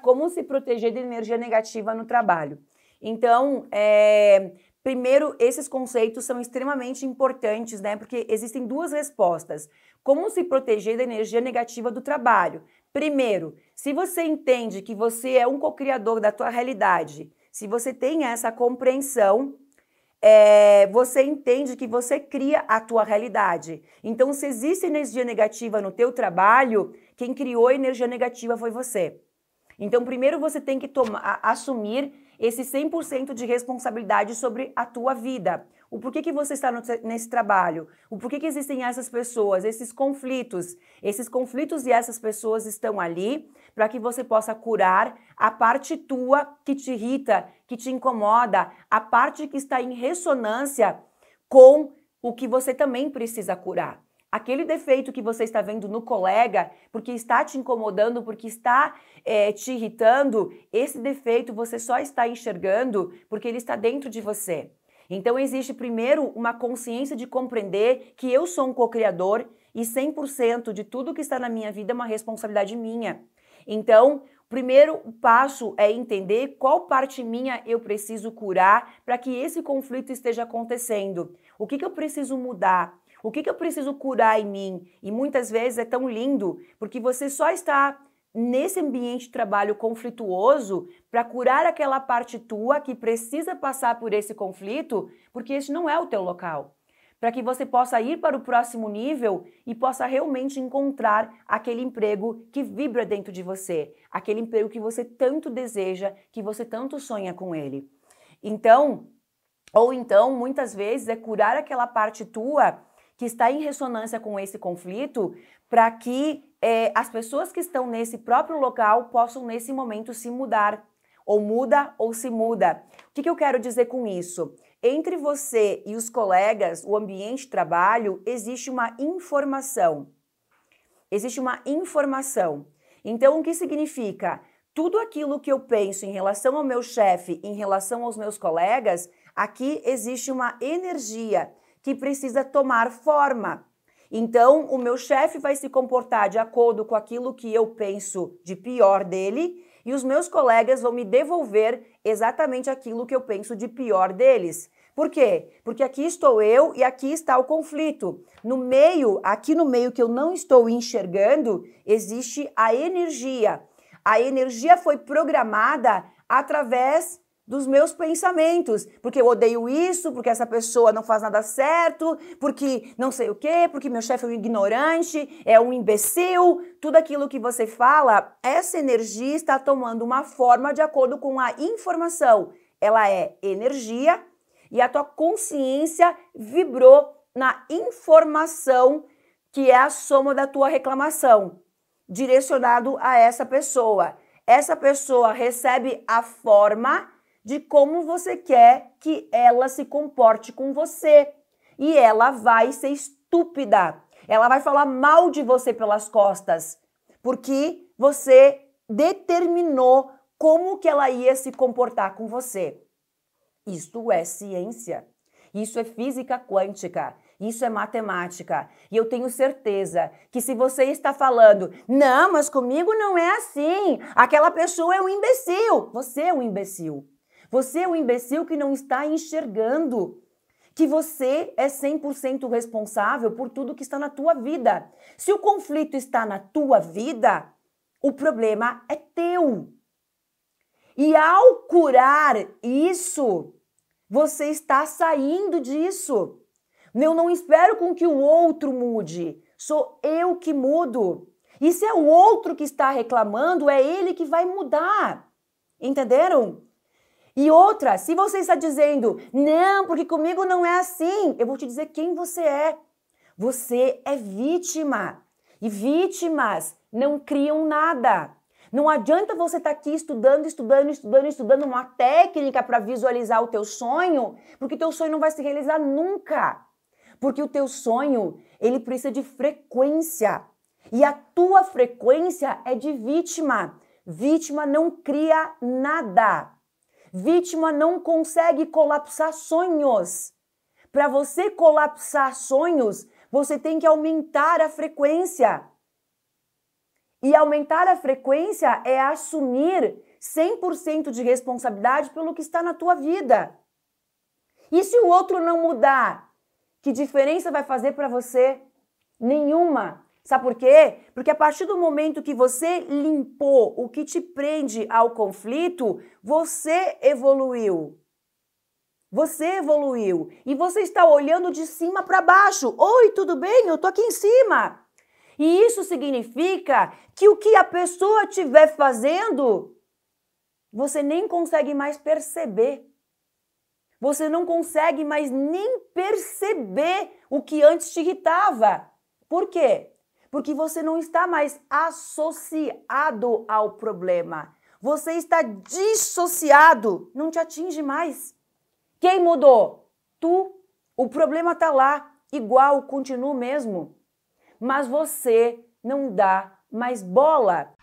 como se proteger da energia negativa no trabalho. Então, é, primeiro, esses conceitos são extremamente importantes, né? Porque existem duas respostas. Como se proteger da energia negativa do trabalho? Primeiro, se você entende que você é um co-criador da tua realidade, se você tem essa compreensão, é, você entende que você cria a tua realidade. Então, se existe energia negativa no teu trabalho, quem criou a energia negativa foi você. Então, primeiro você tem que tomar, assumir esse 100% de responsabilidade sobre a tua vida. O porquê que você está no, nesse trabalho? O porquê que existem essas pessoas, esses conflitos? Esses conflitos e essas pessoas estão ali para que você possa curar a parte tua que te irrita, que te incomoda, a parte que está em ressonância com o que você também precisa curar aquele defeito que você está vendo no colega, porque está te incomodando, porque está é, te irritando, esse defeito você só está enxergando porque ele está dentro de você. Então existe primeiro uma consciência de compreender que eu sou um co-criador e 100% de tudo que está na minha vida é uma responsabilidade minha. Então, primeiro passo é entender qual parte minha eu preciso curar para que esse conflito esteja acontecendo. O que, que eu preciso mudar? O que, que eu preciso curar em mim? E muitas vezes é tão lindo, porque você só está nesse ambiente de trabalho conflituoso para curar aquela parte tua que precisa passar por esse conflito, porque esse não é o teu local. Para que você possa ir para o próximo nível e possa realmente encontrar aquele emprego que vibra dentro de você, aquele emprego que você tanto deseja, que você tanto sonha com ele. Então, ou então, muitas vezes é curar aquela parte tua que está em ressonância com esse conflito, para que é, as pessoas que estão nesse próprio local possam, nesse momento, se mudar. Ou muda ou se muda. O que, que eu quero dizer com isso? Entre você e os colegas, o ambiente de trabalho, existe uma informação. Existe uma informação. Então, o que significa? Tudo aquilo que eu penso em relação ao meu chefe, em relação aos meus colegas, aqui existe uma energia que precisa tomar forma. Então, o meu chefe vai se comportar de acordo com aquilo que eu penso de pior dele, e os meus colegas vão me devolver exatamente aquilo que eu penso de pior deles. Por quê? Porque aqui estou eu e aqui está o conflito. No meio, aqui no meio que eu não estou enxergando, existe a energia. A energia foi programada através dos meus pensamentos, porque eu odeio isso, porque essa pessoa não faz nada certo, porque não sei o quê, porque meu chefe é um ignorante, é um imbecil. Tudo aquilo que você fala, essa energia está tomando uma forma de acordo com a informação. Ela é energia e a tua consciência vibrou na informação que é a soma da tua reclamação, direcionado a essa pessoa. Essa pessoa recebe a forma de como você quer que ela se comporte com você. E ela vai ser estúpida. Ela vai falar mal de você pelas costas, porque você determinou como que ela ia se comportar com você. Isto é ciência. Isso é física quântica. Isso é matemática. E eu tenho certeza que se você está falando, não, mas comigo não é assim, aquela pessoa é um imbecil, você é um imbecil. Você é o um imbecil que não está enxergando que você é 100% responsável por tudo que está na tua vida. Se o conflito está na tua vida, o problema é teu. E ao curar isso, você está saindo disso. Eu não espero com que o outro mude, sou eu que mudo. E se é o outro que está reclamando, é ele que vai mudar. Entenderam? E outra, se você está dizendo, não, porque comigo não é assim, eu vou te dizer quem você é. Você é vítima. E vítimas não criam nada. Não adianta você estar tá aqui estudando, estudando, estudando, estudando uma técnica para visualizar o teu sonho, porque o teu sonho não vai se realizar nunca. Porque o teu sonho, ele precisa de frequência. E a tua frequência é de vítima. Vítima não cria nada. Vítima não consegue colapsar sonhos. Para você colapsar sonhos, você tem que aumentar a frequência. E aumentar a frequência é assumir 100% de responsabilidade pelo que está na tua vida. E se o outro não mudar, que diferença vai fazer para você? Nenhuma. Sabe por quê? Porque a partir do momento que você limpou o que te prende ao conflito, você evoluiu. Você evoluiu e você está olhando de cima para baixo. Oi, tudo bem? Eu tô aqui em cima. E isso significa que o que a pessoa estiver fazendo, você nem consegue mais perceber. Você não consegue mais nem perceber o que antes te irritava. Por quê? porque você não está mais associado ao problema. Você está dissociado, não te atinge mais. Quem mudou? Tu. O problema está lá, igual, continua o mesmo. Mas você não dá mais bola.